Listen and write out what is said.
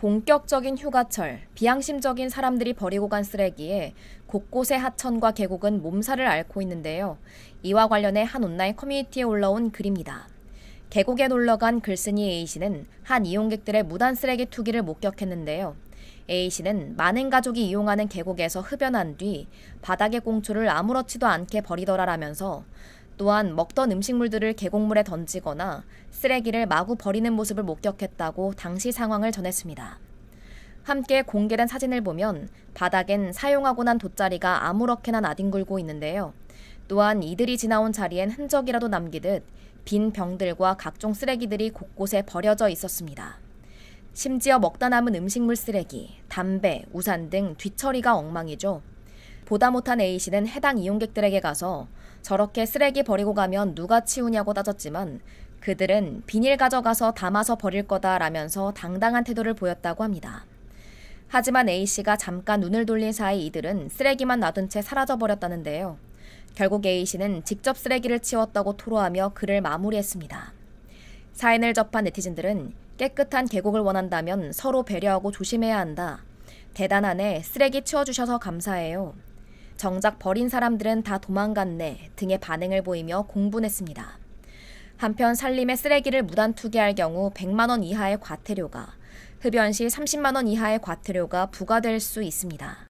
본격적인 휴가철, 비양심적인 사람들이 버리고 간 쓰레기에 곳곳의 하천과 계곡은 몸살을 앓고 있는데요. 이와 관련해 한 온라인 커뮤니티에 올라온 글입니다. 계곡에 놀러 간 글쓴이 A씨는 한 이용객들의 무단 쓰레기 투기를 목격했는데요. A씨는 많은 가족이 이용하는 계곡에서 흡연한 뒤 바닥에 공초를 아무렇지도 않게 버리더라라면서 또한 먹던 음식물들을 계곡물에 던지거나 쓰레기를 마구 버리는 모습을 목격했다고 당시 상황을 전했습니다. 함께 공개된 사진을 보면 바닥엔 사용하고 난 돗자리가 아무렇게나 나뒹굴고 있는데요. 또한 이들이 지나온 자리엔 흔적이라도 남기듯 빈 병들과 각종 쓰레기들이 곳곳에 버려져 있었습니다. 심지어 먹다 남은 음식물 쓰레기, 담배, 우산 등 뒤처리가 엉망이죠. 보다 못한 A씨는 해당 이용객들에게 가서 저렇게 쓰레기 버리고 가면 누가 치우냐고 따졌지만 그들은 비닐 가져가서 담아서 버릴 거다라면서 당당한 태도를 보였다고 합니다. 하지만 A씨가 잠깐 눈을 돌린 사이 이들은 쓰레기만 놔둔 채 사라져버렸다는데요. 결국 A씨는 직접 쓰레기를 치웠다고 토로하며 글을 마무리했습니다. 사인을 접한 네티즌들은 깨끗한 계곡을 원한다면 서로 배려하고 조심해야 한다. 대단하네. 쓰레기 치워주셔서 감사해요. 정작 버린 사람들은 다 도망갔네 등의 반응을 보이며 공분했습니다. 한편 산림의 쓰레기를 무단 투기할 경우 100만 원 이하의 과태료가, 흡연시 30만 원 이하의 과태료가 부과될 수 있습니다.